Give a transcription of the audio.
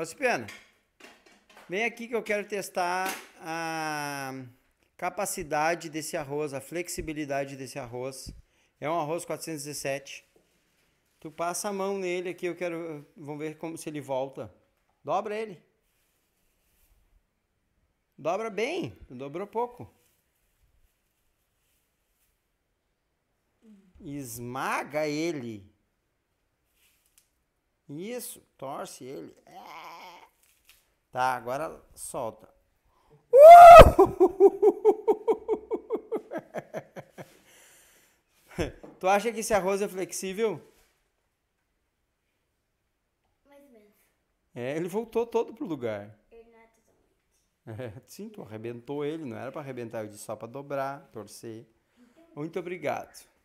Ô, Cipiana, vem aqui que eu quero testar a capacidade desse arroz, a flexibilidade desse arroz. É um arroz 417. Tu passa a mão nele aqui, eu quero. Vamos ver como se ele volta. Dobra ele. Dobra bem, dobrou pouco. Esmaga ele. Isso, torce ele. É. Tá, agora solta. Uh! tu acha que esse arroz é flexível? Mais ou menos. É, ele voltou todo pro lugar. É, é, sim, tu arrebentou ele, não era para arrebentar, eu disse só para dobrar, torcer. Então. Muito obrigado.